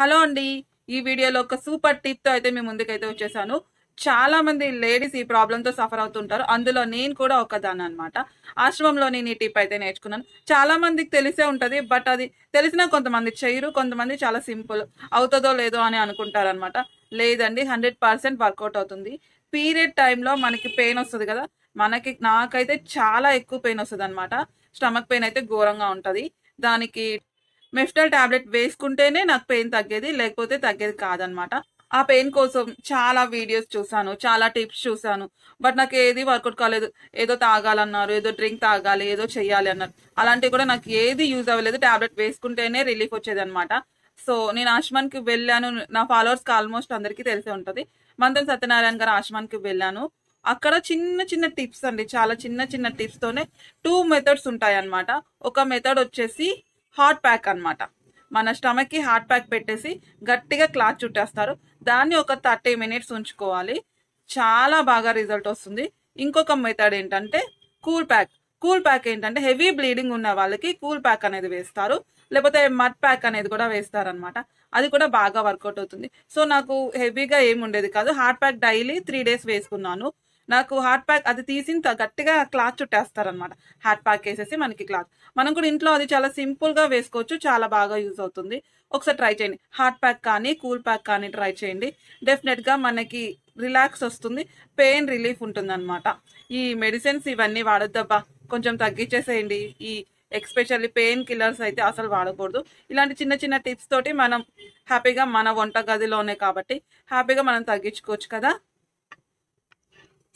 hello అండి ఈ వీడియోలో ఒక సూపర్ టిప్ తో అయితే మీ ముందుకైతే వచ్చేసాను చాలా మంది లేడీస్ ఈ ప్రాబ్లంతో సఫర్ అవుతుంటారు అందులో నేను కూడా దాన్ని అనమాట ఆశ్రమంలో నేను ఈ టిప్ అయితే నేర్చుకున్నాను చాలా మందికి తెలిసే ఉంటుంది బట్ అది తెలిసినా కొంతమంది చేయరు కొంతమంది చాలా సింపుల్ అవుతుందో లేదో అని అనుకుంటారనమాట లేదండి హండ్రెడ్ పర్సెంట్ వర్కౌట్ అవుతుంది పీరియడ్ టైంలో మనకి పెయిన్ వస్తుంది కదా మనకి నాకైతే చాలా ఎక్కువ పెయిన్ వస్తుంది అనమాట స్టమక్ పెయిన్ అయితే ఘోరంగా ఉంటుంది దానికి మెఫ్టల్ ట్యాబ్లెట్ వేసుకుంటేనే నాకు పెయిన్ తగ్గేది లేకపోతే తగ్గేది కాదనమాట ఆ పెయిన్ కోసం చాలా వీడియోస్ చూసాను చాలా టిప్స్ చూసాను బట్ నాకు ఏది వర్కౌట్ కాలేదు ఏదో తాగాలన్నారు ఏదో డ్రింక్ తాగాలి ఏదో చెయ్యాలి అన్నారు అలాంటివి కూడా నాకు ఏది యూజ్ అవ్వలేదు ట్యాబ్లెట్ వేసుకుంటేనే రిలీఫ్ వచ్చేది అనమాట సో నేను ఆశ్మాన్కి వెళ్ళాను నా ఫాలోవర్స్కి ఆల్మోస్ట్ అందరికీ తెలిసే ఉంటుంది మంత్రం సత్యనారాయణ గారు ఆశ్మాన్కి వెళ్ళాను అక్కడ చిన్న చిన్న టిప్స్ అండి చాలా చిన్న చిన్న టిప్స్తోనే టూ మెథడ్స్ ఉంటాయి అనమాట ఒక మెథడ్ వచ్చేసి హాట్ ప్యాక్ అనమాట మన స్టమక్కి హాట్ ప్యాక్ పెట్టేసి గట్టిగా క్లాత్ చుట్టేస్తారు దాన్ని ఒక థర్టీ మినిట్స్ ఉంచుకోవాలి చాలా బాగా రిజల్ట్ వస్తుంది ఇంకొక మెథడ్ ఏంటంటే కూల్ ప్యాక్ కూల్ ప్యాక్ ఏంటంటే హెవీ బ్లీడింగ్ ఉన్న వాళ్ళకి కూల్ ప్యాక్ అనేది వేస్తారు లేకపోతే మడ్ ప్యాక్ అనేది కూడా వేస్తారనమాట అది కూడా బాగా వర్కౌట్ అవుతుంది సో నాకు హెవీగా ఏమి ఉండేది కాదు hot pack daily three days వేసుకున్నాను నాకు హార్ట్ ప్యాక్ అది తీసిన గట్టిగా క్లాత్ చుట్టేస్తారు అనమాట హార్ట్ ప్యాక్ వేసేసి మనకి క్లాత్ మనం కూడా ఇంట్లో అది చాలా సింపుల్గా వేసుకోవచ్చు చాలా బాగా యూజ్ అవుతుంది ఒకసారి ట్రై చేయండి హార్ట్ ప్యాక్ కానీ కూల్ ప్యాక్ కానీ ట్రై చేయండి డెఫినెట్గా మనకి రిలాక్స్ వస్తుంది పెయిన్ రిలీఫ్ ఉంటుంది అనమాట ఈ మెడిసిన్స్ ఇవన్నీ వాడొద్దబ్బా కొంచెం తగ్గించేసేయండి ఈ ఎక్స్పెషల్లీ పెయిన్ కిల్లర్స్ అయితే అసలు వాడకూడదు ఇలాంటి చిన్న చిన్న టిప్స్ తోటి మనం హ్యాపీగా మన వంట గదిలోనే కాబట్టి హ్యాపీగా మనం తగ్గించుకోవచ్చు కదా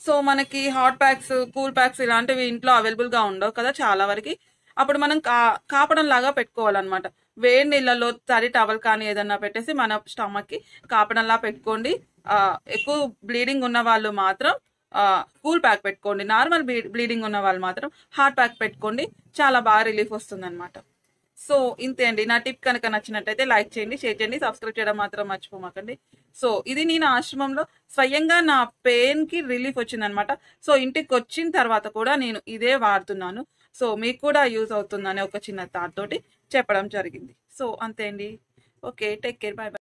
సో మనకి హాట్ ప్యాక్స్ కూల్ ప్యాక్స్ ఇలాంటివి ఇంట్లో అవైలబుల్గా ఉండవు కదా చాలా వరకు అప్పుడు మనం కా కాపడం లాగా పెట్టుకోవాలన్నమాట వేడి నీళ్ళలో తడి టవల్ కానీ ఏదన్నా పెట్టేసి మన స్టమక్కి కాపడంలా పెట్టుకోండి ఎక్కువ బ్లీడింగ్ ఉన్న వాళ్ళు మాత్రం కూల్ ప్యాక్ పెట్టుకోండి నార్మల్ బ్లీడింగ్ ఉన్న వాళ్ళు మాత్రం హార్ట్ ప్యాక్ పెట్టుకోండి చాలా బాగా రిలీఫ్ వస్తుంది సో ఇంతే అండి నా టిప్ కనుక నచ్చినట్టయితే లైక్ చేయండి షేర్ చేయండి సబ్స్క్రైబ్ చేయడం మాత్రం మర్చిపోమాకండి సో ఇది నేను ఆశ్రమంలో స్వయంగా నా పెయిన్కి రిలీఫ్ వచ్చిందనమాట సో ఇంటికి వచ్చిన తర్వాత కూడా నేను ఇదే వాడుతున్నాను సో మీకు కూడా యూజ్ అవుతుందనే ఒక చిన్న థాట్ తోటి చెప్పడం జరిగింది సో అంతే అండి okay take care bye bye